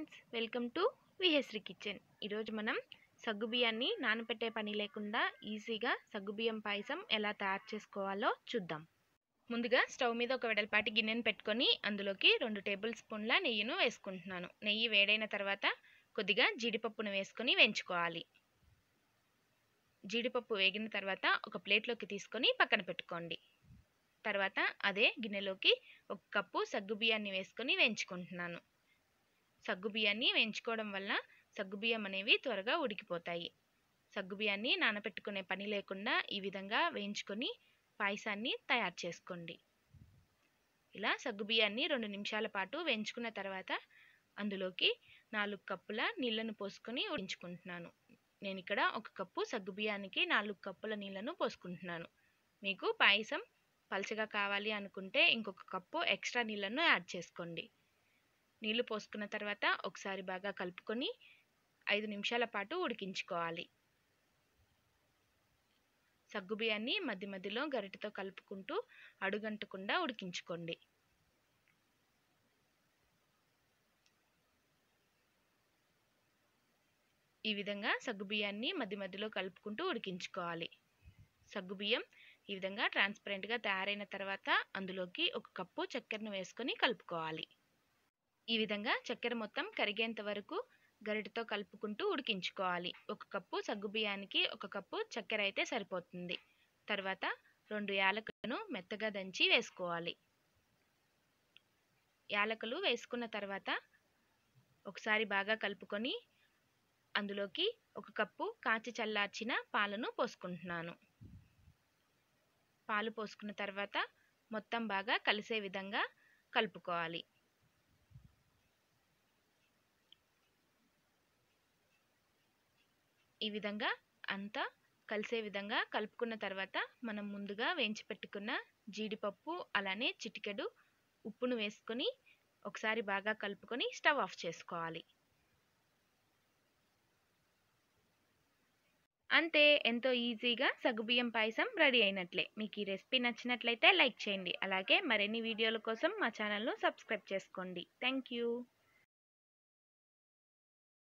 friends welcome to విహెస్రీ kitchen ఈరోజు మనం బియ్యాన్ని నానపెట్టే పని లేకుండా ఈజీగా సగ్గుబియ్యం పాయసం ఎలా తయారు చేసుకోవాలో చూద్దాం ముందుగా స్టవ్ మీద ఒక వెడల్పాటి గిన్నెను పెట్టుకొని అందులోకి రెండు టేబుల్ స్పూన్ల నెయ్యిను వేసుకుంటున్నాను నెయ్యి వేడైన తర్వాత కొద్దిగా జీడిపప్పును వేసుకొని వేయించుకోవాలి జీడిపప్పు వేగిన తర్వాత ఒక ప్లేట్లోకి తీసుకొని పక్కన పెట్టుకోండి తర్వాత అదే గిన్నెలోకి ఒక కప్పు బియ్యాన్ని వేసుకొని వేయించుకుంటున్నాను సగ్గుబియ్యాన్ని వేయించుకోవడం వల్ల సగ్గుబియ్యం అనేవి త్వరగా ఉడికిపోతాయి సగ్గుబియ్యాన్ని నానపెట్టుకునే పని లేకుండా ఈ విధంగా వేయించుకొని పాయసాన్ని తయారు చేసుకోండి ఇలా సగ్గుబియ్యాన్ని రెండు నిమిషాల పాటు వేయించుకున్న తర్వాత అందులోకి నాలుగు కప్పుల నీళ్లను పోసుకొని ఉడించుకుంటున్నాను నేను ఇక్కడ ఒక కప్పు సగ్గుబియ్యానికి నాలుగు కప్పుల నీళ్లను పోసుకుంటున్నాను మీకు పాయసం పలచగా కావాలి అనుకుంటే ఇంకొక కప్పు ఎక్స్ట్రా నీళ్లను యాడ్ చేసుకోండి నీళ్లు పోసుకున్న తర్వాత ఒకసారి బాగా కలుపుకొని ఐదు నిమిషాల పాటు ఉడికించుకోవాలి బియ్యాన్ని మధ్య మధ్యలో గరిటతో కలుపుకుంటూ అడుగంటకుండా ఉడికించుకోండి ఈ విధంగా సగ్గుబియ్యాన్ని మధ్య మధ్యలో కలుపుకుంటూ ఉడికించుకోవాలి సగ్గుబియ్యం ఈ విధంగా ట్రాన్స్పరెంట్గా తయారైన తర్వాత అందులోకి ఒక కప్పు చక్కెరను వేసుకొని కలుపుకోవాలి ఈ విధంగా చక్కెర మొత్తం కరిగేంత వరకు గరిటతో కలుపుకుంటూ ఉడికించుకోవాలి ఒక కప్పు సగ్గుబియ్యానికి ఒక కప్పు చక్కెర అయితే సరిపోతుంది తర్వాత రెండు యాలకులను మెత్తగా దంచి వేసుకోవాలి యాలకులు వేసుకున్న తర్వాత ఒకసారి బాగా కలుపుకొని అందులోకి ఒక కప్పు కాచి చల్లార్చిన పాలను పోసుకుంటున్నాను పాలు పోసుకున్న తర్వాత మొత్తం బాగా కలిసే విధంగా కలుపుకోవాలి ఈ విధంగా అంతా కలిసే విధంగా కలుపుకున్న తర్వాత మనం ముందుగా వేయించి పెట్టుకున్న జీడిపప్పు అలానే చిటికెడు ఉప్పును వేసుకొని ఒకసారి బాగా కలుపుకొని స్టవ్ ఆఫ్ చేసుకోవాలి అంతే ఎంతో ఈజీగా సగ్గుబియ్యం పాయసం రెడీ అయినట్లే మీకు ఈ రెసిపీ నచ్చినట్లయితే లైక్ చేయండి అలాగే మరిన్ని వీడియోల కోసం మా ఛానల్ను సబ్స్క్రైబ్ చేసుకోండి థ్యాంక్